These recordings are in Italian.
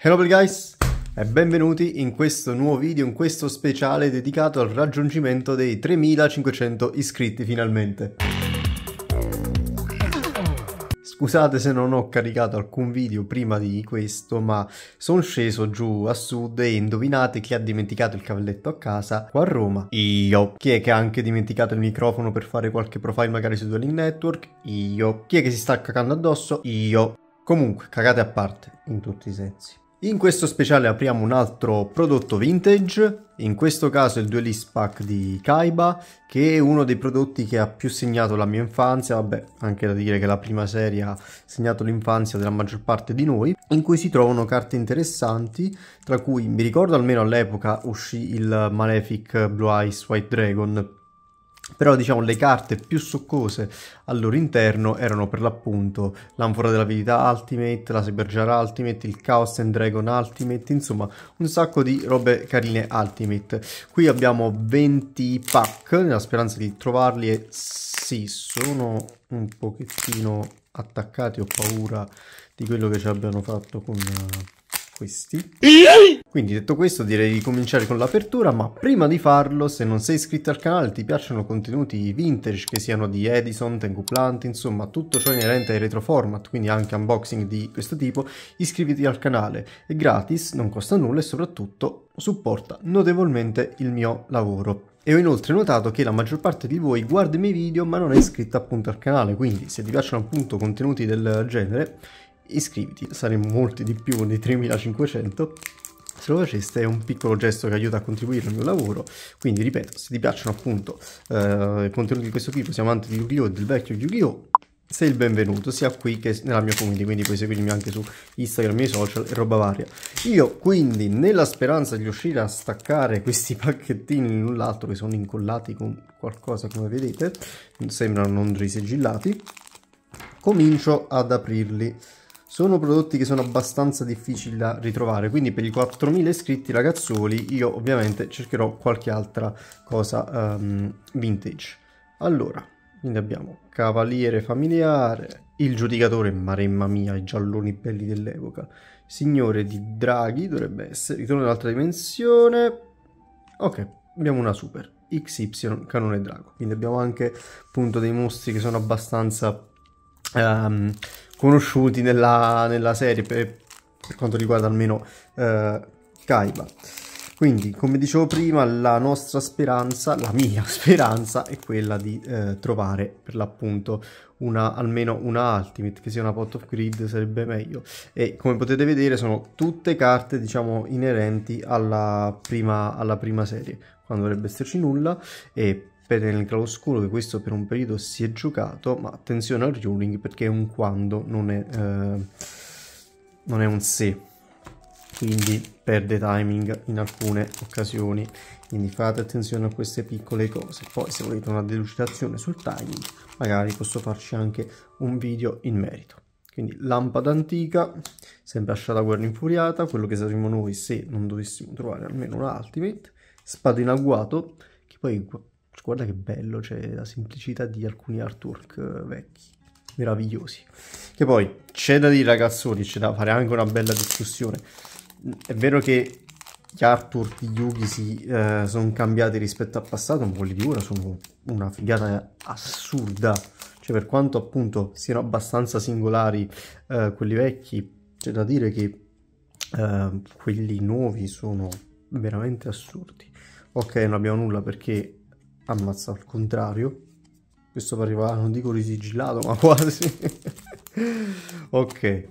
Hello guys e benvenuti in questo nuovo video, in questo speciale dedicato al raggiungimento dei 3500 iscritti finalmente. Scusate se non ho caricato alcun video prima di questo, ma sono sceso giù a sud e indovinate chi ha dimenticato il cavalletto a casa qua a Roma? Io. Chi è che ha anche dimenticato il microfono per fare qualche profile magari su Dueling Network? Io. Chi è che si sta cacando addosso? Io. Comunque, cagate a parte, in tutti i sensi. In questo speciale apriamo un altro prodotto vintage, in questo caso il Duelist Pack di Kaiba, che è uno dei prodotti che ha più segnato la mia infanzia, vabbè, anche da dire che la prima serie ha segnato l'infanzia della maggior parte di noi, in cui si trovano carte interessanti, tra cui mi ricordo almeno all'epoca uscì il Malefic Blue Eyes White Dragon però diciamo le carte più succose al loro interno erano per l'appunto l'Anfora della Ultimate, la Cyberjar Ultimate, il Chaos and Dragon Ultimate, insomma un sacco di robe carine Ultimate. Qui abbiamo 20 pack, nella speranza di trovarli e sì, sono un pochettino attaccati, ho paura di quello che ci abbiano fatto con eh, questi. Quindi detto questo direi di cominciare con l'apertura, ma prima di farlo se non sei iscritto al canale ti piacciono contenuti vintage che siano di Edison, Tengu Plant, insomma tutto ciò inerente ai retro format, quindi anche unboxing di questo tipo, iscriviti al canale, è gratis, non costa nulla e soprattutto supporta notevolmente il mio lavoro. E ho inoltre notato che la maggior parte di voi guarda i miei video ma non è iscritta appunto al canale, quindi se ti piacciono appunto contenuti del genere iscriviti, saremo molti di più di 3500 lo faceste è un piccolo gesto che aiuta a contribuire al mio lavoro quindi ripeto se ti piacciono appunto eh, i contenuti di questo tipo siamo amanti di Yu-Gi-Oh! e del vecchio Yu-Gi-Oh! sei il benvenuto sia qui che nella mia community, quindi puoi seguirmi anche su Instagram, i social e roba varia. Io quindi, nella speranza di riuscire a staccare questi pacchettini in un che sono incollati con qualcosa come vedete, sembrano non risigillati comincio ad aprirli sono prodotti che sono abbastanza difficili da ritrovare quindi per i 4000 iscritti ragazzoli io ovviamente cercherò qualche altra cosa um, vintage allora quindi abbiamo cavaliere familiare il giudicatore maremma mia i gialloni belli dell'epoca signore di draghi dovrebbe essere ritorno dall'altra dimensione ok abbiamo una super XY canone drago quindi abbiamo anche appunto dei mostri che sono abbastanza um, conosciuti nella, nella serie per, per, quanto riguarda almeno eh, Kaiba. Quindi, come dicevo prima, la nostra speranza, la mia speranza, è quella di eh, trovare per l'appunto una, almeno una Ultimate, che sia una pot of grid sarebbe meglio. E come potete vedere sono tutte carte, diciamo, inerenti alla prima, alla prima serie, quando dovrebbe esserci nulla, e Bene, nel chiaroscuro che questo per un periodo si è giocato, ma attenzione al ruling perché è un quando, non è, eh, non è un se. Quindi perde timing in alcune occasioni. Quindi fate attenzione a queste piccole cose. Poi se volete una delucidazione sul timing, magari posso farci anche un video in merito. Quindi lampada antica, sempre asciata guerra infuriata, quello che saremmo noi se non dovessimo trovare almeno una ultimate, spada in agguato, che poi cioè, guarda che bello, c'è cioè, la semplicità di alcuni artwork eh, vecchi, meravigliosi. Che poi c'è da dire ragazzoni, c'è da fare anche una bella discussione. È vero che gli artwork di Yugi si eh, sono cambiati rispetto al passato, ma quelli di ora sono una figata assurda. Cioè per quanto appunto siano abbastanza singolari eh, quelli vecchi, c'è da dire che eh, quelli nuovi sono veramente assurdi. Ok, non abbiamo nulla perché Ammazza al contrario. Questo pareva non dico risigillato, ma quasi. ok.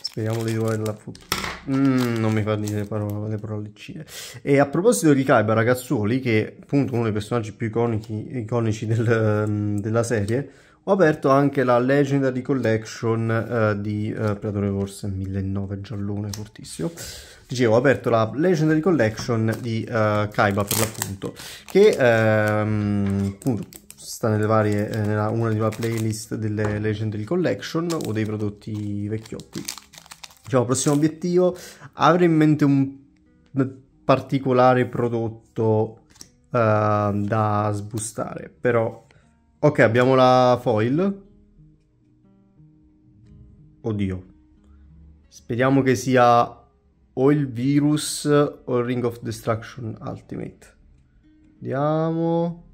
Speriamo di trovare la foto. Mm, non mi fa dire le parole, le parolicine. E a proposito di Kaiba Ragazzuoli, che è appunto uno dei personaggi più iconici, iconici del, mm, della serie, ho aperto anche la Legendary Collection eh, di eh, Predatore Wars 1009 giallone fortissimo. Dicevo, ho aperto la Legendary Collection di eh, Kaiba per l'appunto, che ehm, appunto, sta nelle varie, eh, nella, una delle playlist delle Legendary Collection o dei prodotti vecchiotti. Diciamo, prossimo obiettivo, avrei in mente un particolare prodotto eh, da sbustare, però Ok, abbiamo la foil. Oddio. Speriamo che sia o il virus o il Ring of Destruction Ultimate. Vediamo.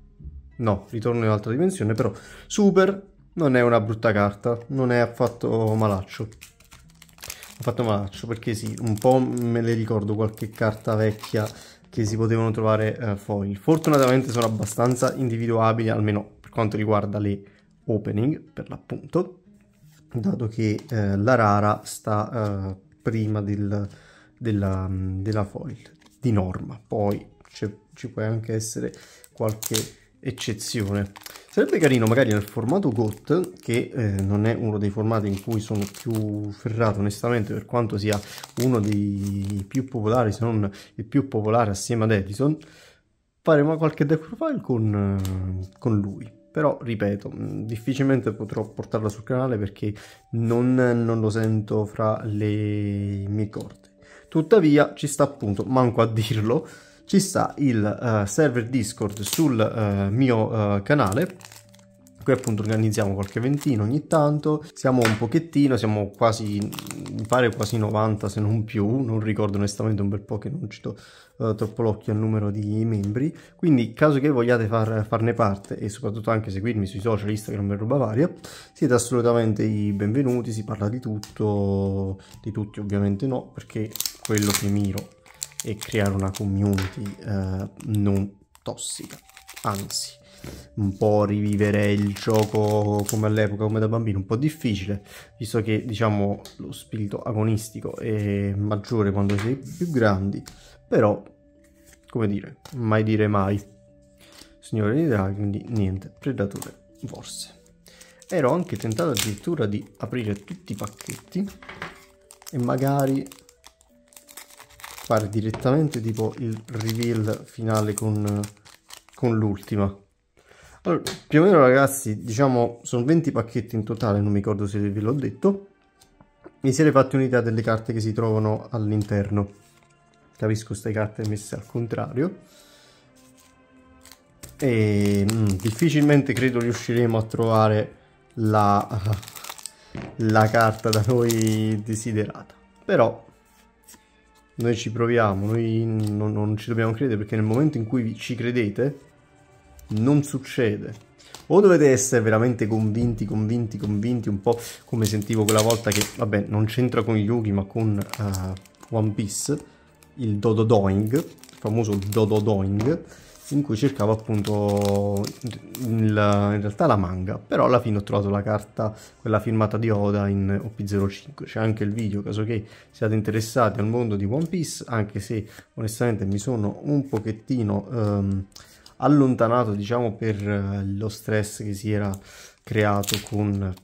No, ritorno in un'altra dimensione, però Super non è una brutta carta, non è affatto malaccio. Ho fatto malaccio perché sì, un po' me le ricordo qualche carta vecchia che si potevano trovare eh, foil. Fortunatamente sono abbastanza individuabili, almeno per quanto riguarda le opening, per l'appunto, dato che eh, la rara sta eh, prima del, della, della, foil, di norma. Poi ci può anche essere qualche eccezione. Sarebbe carino magari nel formato GOT, che eh, non è uno dei formati in cui sono più ferrato onestamente per quanto sia uno dei più popolari, se non il più popolare assieme ad Edison, fare ma qualche deck profile con, con lui però ripeto difficilmente potrò portarla sul canale perché non, non, lo sento fra le mie corde tuttavia ci sta appunto manco a dirlo ci sta il uh, server Discord sul uh, mio uh, canale qui appunto organizziamo qualche ventino ogni tanto siamo un pochettino siamo quasi mi pare quasi 90 se non più non ricordo onestamente un bel po' che non ci do uh, troppo l'occhio al numero di membri quindi caso che vogliate far, farne parte e soprattutto anche seguirmi sui social Instagram e roba varia siete assolutamente i benvenuti si parla di tutto di tutti ovviamente no perché quello che miro e creare una community eh, non tossica, anzi un po' rivivere il gioco come all'epoca, come da bambino, un po' difficile, visto che diciamo lo spirito agonistico è maggiore quando sei più grandi, però come dire, mai dire mai. Signore di Draghi, quindi niente, Predatore forse. Ero anche tentato addirittura di aprire tutti i pacchetti e magari fare direttamente tipo il reveal finale con, con l'ultima. Allora, più o meno ragazzi, diciamo, sono 20 pacchetti in totale, non mi ricordo se ve l'ho detto. Mi siete fatti un'idea delle carte che si trovano all'interno. Capisco queste carte messe al contrario. E mh, mm, difficilmente credo riusciremo a trovare la, la carta da noi desiderata. Però noi ci proviamo, noi non, non ci dobbiamo credere perché nel momento in cui ci credete non succede. O dovete essere veramente convinti, convinti, convinti, un po' come sentivo quella volta che, vabbè, non c'entra con Yugi ma con uh, One Piece, il Dododoing, il famoso Dododoing in cui cercavo appunto in realtà la manga, però alla fine ho trovato la carta, quella firmata di Oda in OP05, c'è anche il video, caso che siate interessati al mondo di One Piece, anche se onestamente mi sono un pochettino ehm, allontanato diciamo per eh, lo stress che si era creato con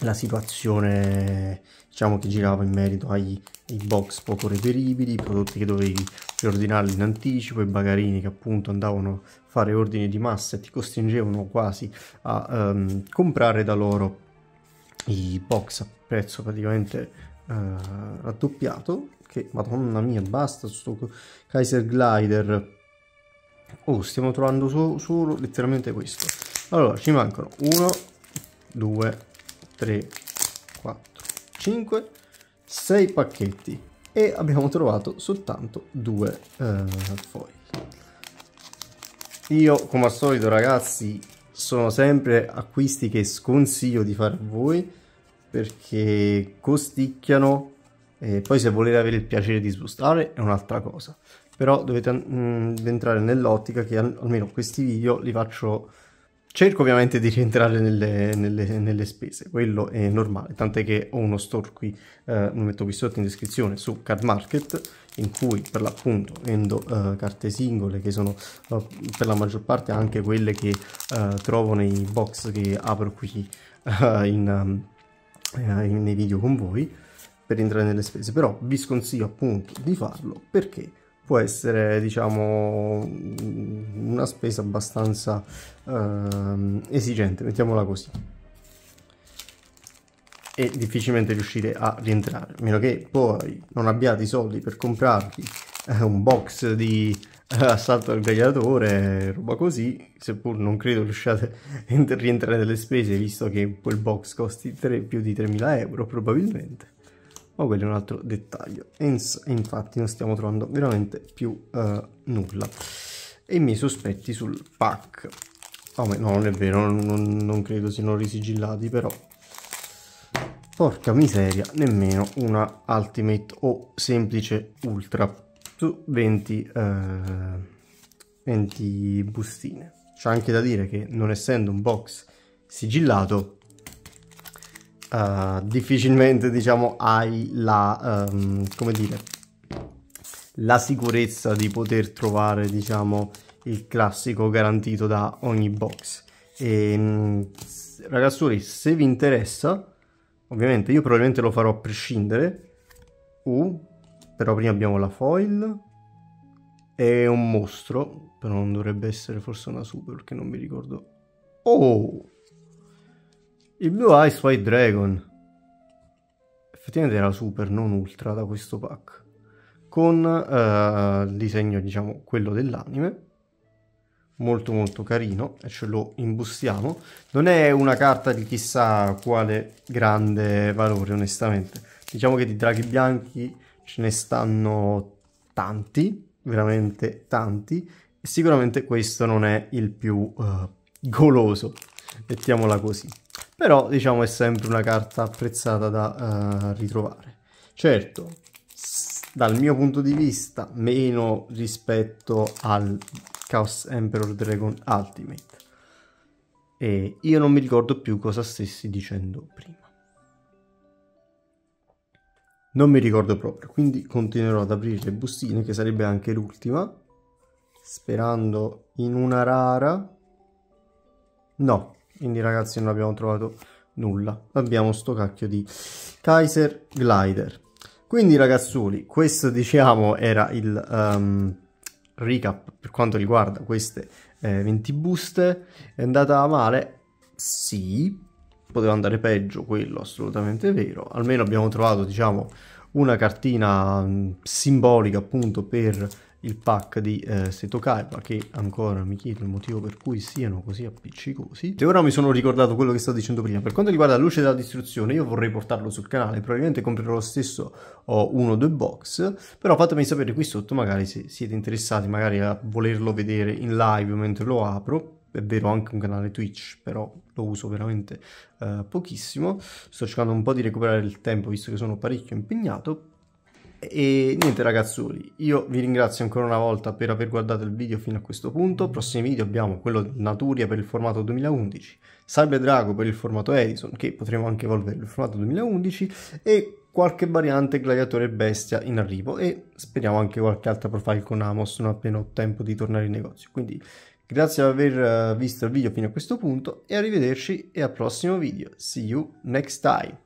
la situazione diciamo che girava in merito ai, ai box poco reperibili, i prodotti che dovevi per ordinarli in anticipo, i bagarini che appunto andavano a fare ordini di massa e ti costringevano quasi a um, comprare da loro i box a prezzo praticamente uh, raddoppiato che madonna mia basta sto Kaiser Glider oh stiamo trovando so solo letteralmente questo allora ci mancano 1 2 3 4 5 6 pacchetti e abbiamo trovato soltanto due eh, foil. Io come al solito ragazzi sono sempre acquisti che sconsiglio di fare a voi perché costicchiano e poi se volete avere il piacere di sbustare è un'altra cosa però dovete mh, mm, entrare nell'ottica che almeno questi video li faccio Cerco ovviamente di rientrare nelle, nelle, nelle, spese, quello è normale, tant'è che ho uno store qui, eh, lo metto qui sotto in descrizione, su Card Market, in cui per l'appunto vendo eh, carte singole che sono eh, per la maggior parte anche quelle che eh, trovo nei box che apro qui eh, eh, in, nei video con voi per entrare nelle spese, però vi sconsiglio appunto di farlo perché può essere diciamo una spesa abbastanza eh, esigente, mettiamola così e difficilmente riuscite a rientrare, a meno che poi non abbiate i soldi per comprarvi eh, un box di eh, assalto al gladiatore, roba così, seppur non credo riusciate a rientrare nelle spese, visto che quel box costi 3, più di 3.000 euro probabilmente ma quello è un altro dettaglio e, infatti non stiamo trovando veramente più uh, nulla e i miei sospetti sul pack oh, no non è vero non, non credo siano risigillati però porca miseria nemmeno una ultimate o semplice ultra su 20 uh, 20 bustine c'è anche da dire che non essendo un box sigillato eh, difficilmente diciamo hai la, um, come dire, la sicurezza di poter trovare diciamo il classico garantito da ogni box. E, mm, ragazzuoli, se vi interessa, ovviamente io probabilmente lo farò a prescindere. Uh, però prima abbiamo la foil e un mostro, però non dovrebbe essere forse una super perché non mi ricordo. Oh! Il Blue Eyes White Dragon. Effettivamente era super, non ultra, da questo pack. Con eh, il disegno, diciamo, quello dell'anime. Molto molto carino, e ce lo imbustiamo. Non è una carta di chissà quale grande valore, onestamente. Diciamo che di draghi bianchi ce ne stanno tanti, veramente tanti. E sicuramente questo non è il più eh, goloso, mettiamola così però diciamo è sempre una carta apprezzata da uh, ritrovare. Certo, dal mio punto di vista, meno rispetto al Chaos Emperor Dragon Ultimate. E io non mi ricordo più cosa stessi dicendo prima. Non mi ricordo proprio, quindi continuerò ad aprire le bustine, che sarebbe anche l'ultima, sperando in una rara. No, quindi ragazzi non abbiamo trovato nulla abbiamo sto cacchio di Kaiser Glider quindi ragazzuli questo diciamo era il um, recap per quanto riguarda queste eh, 20 buste è andata male sì poteva andare peggio quello assolutamente vero almeno abbiamo trovato diciamo una cartina mm, simbolica appunto per il pack di eh, Setokaiba che ancora mi chiedo il motivo per cui siano così appiccicosi. E ora mi sono ricordato quello che stavo dicendo prima. Per quanto riguarda la luce della distruzione io vorrei portarlo sul canale, probabilmente comprerò lo stesso o uno o due box, però fatemi sapere qui sotto magari se siete interessati magari a volerlo vedere in live mentre lo apro è vero anche un canale Twitch, però lo uso veramente eh, pochissimo. Sto cercando un po' di recuperare il tempo visto che sono parecchio impegnato, e niente ragazzoli, io vi ringrazio ancora una volta per aver guardato il video fino a questo punto, prossimi video abbiamo quello di Naturia per il formato 2011, Cyber Drago per il formato Edison, che potremo anche evolvere il formato 2011, e qualche variante Gladiatore Bestia in arrivo, e speriamo anche qualche altra profile con Amos non appena ho tempo di tornare in negozio. Quindi grazie per aver eh, visto il video fino a questo punto, e arrivederci e al prossimo video. See you next time!